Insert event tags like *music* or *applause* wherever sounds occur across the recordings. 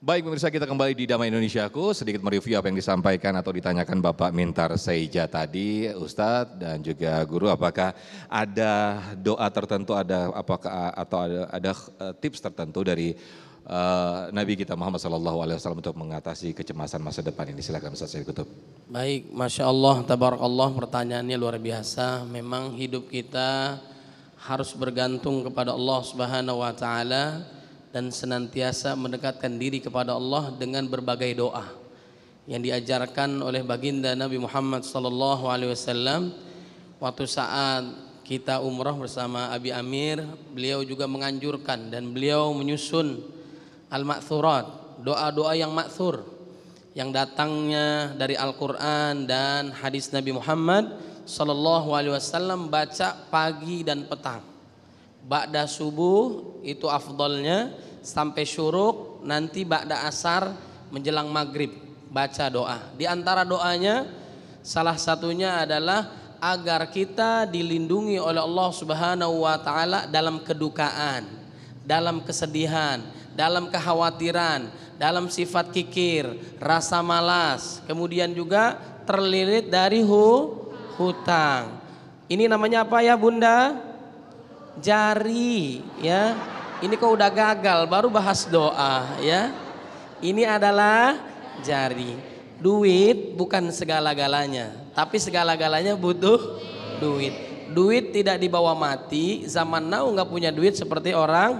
Baik pemirsa kita kembali di Damai Indonesia aku sedikit mereview apa yang disampaikan atau ditanyakan Bapak Mintar Seija tadi Ustadz dan juga guru apakah ada doa tertentu ada apakah atau ada, ada eh, tips tertentu dari uh, Nabi kita Muhammad Sallallahu Alaihi Wasallam untuk mengatasi kecemasan masa depan ini silakan Ustadz saya kutub. Baik, masya Allah, tabarakallah pertanyaannya luar biasa. Memang hidup kita harus bergantung kepada Allah Subhanahu Wa Taala dan senantiasa mendekatkan diri kepada Allah dengan berbagai doa yang diajarkan oleh baginda Nabi Muhammad sallallahu alaihi wasallam waktu saat kita umrah bersama Abi Amir, beliau juga menganjurkan dan beliau menyusun al-ma'thurat, doa-doa yang ma'thur yang datangnya dari Al-Qur'an dan hadis Nabi Muhammad sallallahu alaihi wasallam baca pagi dan petang. Ba'da subuh itu afdolnya sampai syuruk, nanti ba'da asar menjelang maghrib baca doa. Di antara doanya salah satunya adalah agar kita dilindungi oleh Allah Subhanahu wa taala dalam kedukaan, dalam kesedihan, dalam kekhawatiran, dalam sifat kikir, rasa malas, kemudian juga terlilit dari hu, hutang. Ini namanya apa ya Bunda? Jari ya. Ini kok udah gagal baru bahas doa ya. Ini adalah jari. Duit bukan segala-galanya, tapi segala-galanya butuh duit. Duit tidak dibawa mati, zaman now nggak punya duit seperti orang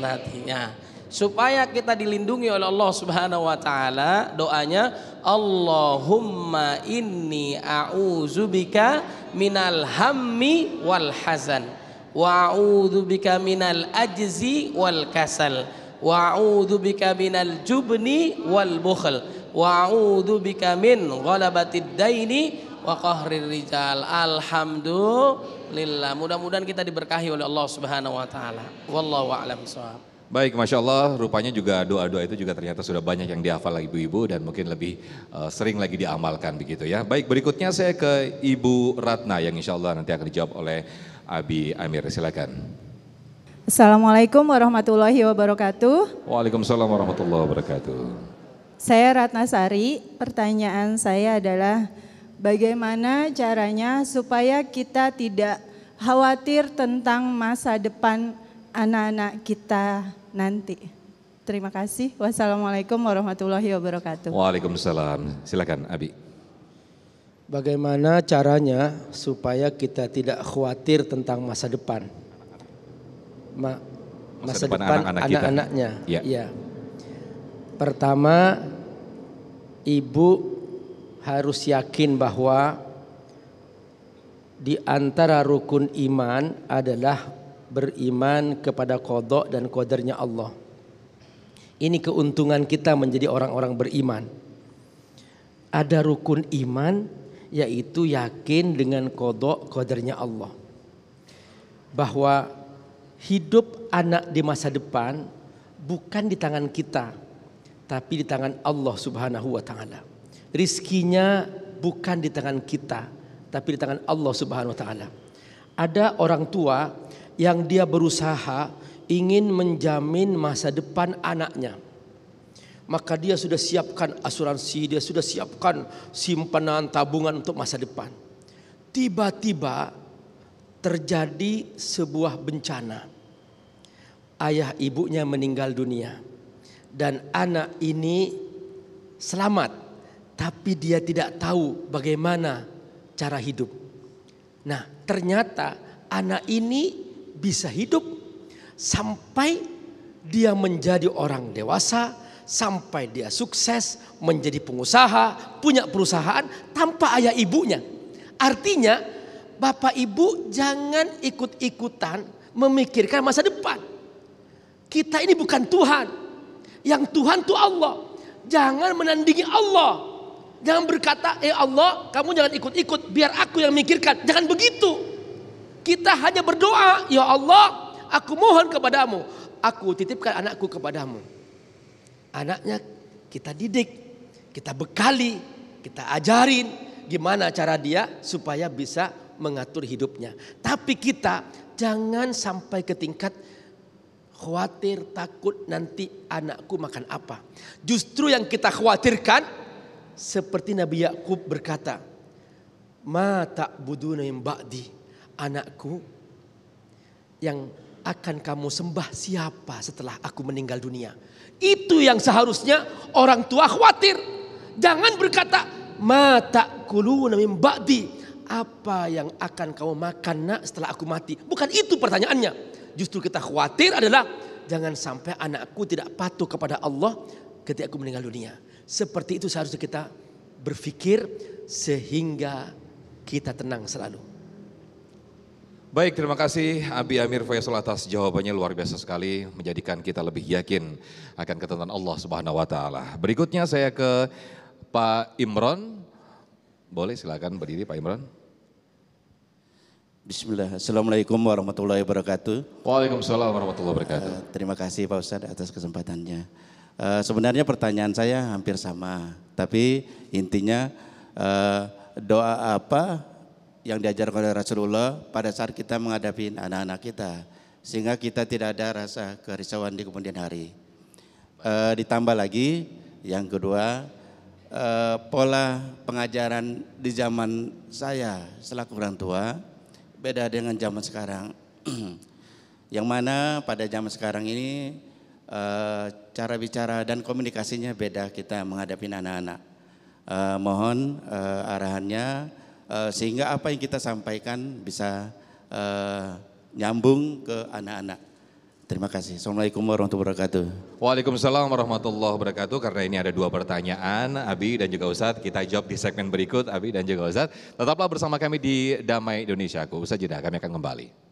mati. Ya. Supaya kita dilindungi oleh Allah Subhanahu wa taala, doanya Allahumma inni a'udzubika minal hammi wal hazan wa'udzubika minal ajzi wal kasal wa'udzubika minal jubni wal bukhl wa'udzubika bika min ghalabatid daini wa qahrir rijal alhamdulillah mudah-mudahan kita diberkahi oleh Allah Subhanahu wa taala wallahu a'lam bissawab Baik, Masya Allah, rupanya juga doa-doa itu juga ternyata sudah banyak yang dihafal lagi ibu-ibu dan mungkin lebih uh, sering lagi diamalkan begitu ya. Baik, berikutnya saya ke Ibu Ratna yang insya Allah nanti akan dijawab oleh Abi Amir. Silakan. Assalamualaikum warahmatullahi wabarakatuh. Waalaikumsalam warahmatullahi wabarakatuh. Saya Ratna Sari. Pertanyaan saya adalah bagaimana caranya supaya kita tidak khawatir tentang masa depan anak-anak kita nanti. Terima kasih. Wassalamualaikum warahmatullahi wabarakatuh. Waalaikumsalam. Silakan Abi. Bagaimana caranya supaya kita tidak khawatir tentang masa depan? Ma masa, masa depan, depan anak-anaknya. Anak ya. ya. Pertama, ibu harus yakin bahwa di antara rukun iman adalah beriman kepada kodok dan kodernya Allah. Ini keuntungan kita menjadi orang-orang beriman. Ada rukun iman yaitu yakin dengan kodok kodernya Allah. Bahwa hidup anak di masa depan bukan di tangan kita, tapi di tangan Allah subhanahu wa ta'ala. Rizkinya bukan di tangan kita, tapi di tangan Allah subhanahu wa ta'ala. Ada orang tua yang dia berusaha ingin menjamin masa depan anaknya maka dia sudah siapkan asuransi, dia sudah siapkan simpanan tabungan untuk masa depan. Tiba-tiba terjadi sebuah bencana. Ayah ibunya meninggal dunia dan anak ini selamat, tapi dia tidak tahu bagaimana cara hidup. Nah, ternyata anak ini bisa hidup sampai dia menjadi orang dewasa, sampai dia sukses menjadi pengusaha, punya perusahaan tanpa ayah ibunya. Artinya, Bapak Ibu jangan ikut-ikutan memikirkan masa depan. Kita ini bukan Tuhan. Yang Tuhan itu Allah. Jangan menandingi Allah. Jangan berkata, "Eh Allah, kamu jangan ikut-ikut, biar aku yang mikirkan." Jangan begitu. Kita hanya berdoa, "Ya Allah, aku mohon kepadamu, aku titipkan anakku kepadamu." Anaknya kita didik, kita bekali, kita ajarin gimana cara dia supaya bisa mengatur hidupnya. Tapi kita jangan sampai ke tingkat khawatir takut nanti anakku makan apa. Justru yang kita khawatirkan seperti Nabi Yakub berkata, "Ma ta'buduna yang ba'di." Anakku yang akan kamu sembah siapa setelah aku meninggal dunia. Itu yang seharusnya orang tua khawatir. Jangan berkata, mata kulu namim ba'di. Apa yang akan kamu makan nak setelah aku mati? Bukan itu pertanyaannya. Justru kita khawatir adalah jangan sampai anakku tidak patuh kepada Allah ketika aku meninggal dunia. Seperti itu seharusnya kita berpikir sehingga kita tenang selalu. Baik, terima kasih Abi Amir Faisal atas jawabannya luar biasa sekali menjadikan kita lebih yakin akan ketentuan Allah Subhanahu wa taala. Berikutnya saya ke Pak Imron. Boleh silakan berdiri Pak Imron. Bismillah. Assalamualaikum warahmatullahi wabarakatuh. Waalaikumsalam warahmatullahi wabarakatuh. Uh, terima kasih Pak Ustadz atas kesempatannya. Uh, sebenarnya pertanyaan saya hampir sama, tapi intinya uh, doa apa yang diajar oleh Rasulullah pada saat kita menghadapi anak-anak kita sehingga kita tidak ada rasa kerisauan di kemudian hari. E, ditambah lagi yang kedua e, pola pengajaran di zaman saya selaku orang tua beda dengan zaman sekarang. *clears throat* yang mana pada zaman sekarang ini e, cara bicara dan komunikasinya beda kita menghadapi anak-anak. E, mohon e, arahannya Eh, sehingga apa yang kita sampaikan bisa uh, nyambung ke anak-anak. Terima kasih. Assalamualaikum warahmatullahi wabarakatuh. Waalaikumsalam warahmatullahi wabarakatuh. Karena ini ada dua pertanyaan, Abi dan juga Ustadz. Kita jawab di segmen berikut, Abi dan juga Ustadz. Tetaplah bersama kami di Damai Indonesia. Aku Ustadz Jeddah, kami akan kembali.